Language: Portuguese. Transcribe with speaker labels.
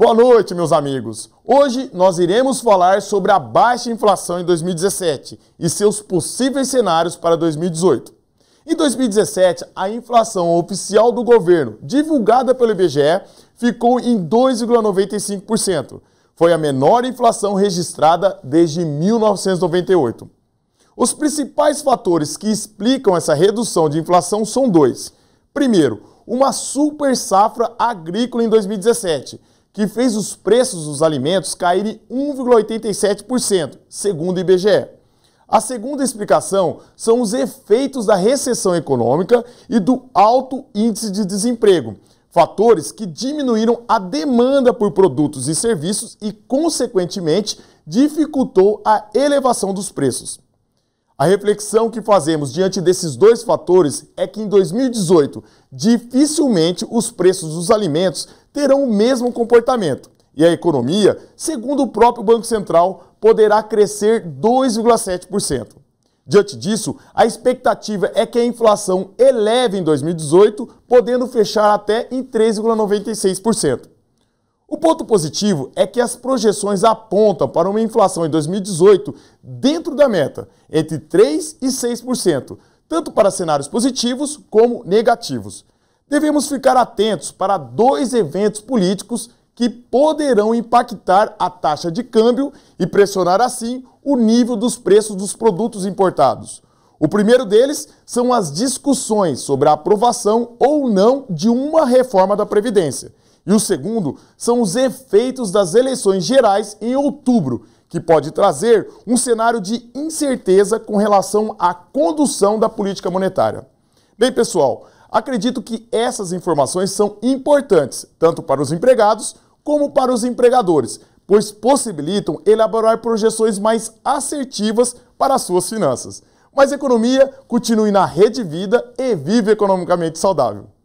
Speaker 1: Boa noite, meus amigos. Hoje nós iremos falar sobre a baixa inflação em 2017 e seus possíveis cenários para 2018. Em 2017, a inflação oficial do governo, divulgada pelo IBGE, ficou em 2,95%. Foi a menor inflação registrada desde 1998. Os principais fatores que explicam essa redução de inflação são dois. Primeiro, uma super safra agrícola em 2017 que fez os preços dos alimentos caírem 1,87%, segundo o IBGE. A segunda explicação são os efeitos da recessão econômica e do alto índice de desemprego, fatores que diminuíram a demanda por produtos e serviços e, consequentemente, dificultou a elevação dos preços. A reflexão que fazemos diante desses dois fatores é que em 2018, dificilmente os preços dos alimentos terão o mesmo comportamento. E a economia, segundo o próprio Banco Central, poderá crescer 2,7%. Diante disso, a expectativa é que a inflação eleve em 2018, podendo fechar até em 3,96%. O ponto positivo é que as projeções apontam para uma inflação em 2018 dentro da meta, entre 3% e 6%, tanto para cenários positivos como negativos devemos ficar atentos para dois eventos políticos que poderão impactar a taxa de câmbio e pressionar assim o nível dos preços dos produtos importados. O primeiro deles são as discussões sobre a aprovação ou não de uma reforma da Previdência. E o segundo são os efeitos das eleições gerais em outubro, que pode trazer um cenário de incerteza com relação à condução da política monetária. Bem, pessoal, Acredito que essas informações são importantes, tanto para os empregados como para os empregadores, pois possibilitam elaborar projeções mais assertivas para as suas finanças. Mas economia, continue na rede vida e vive economicamente saudável.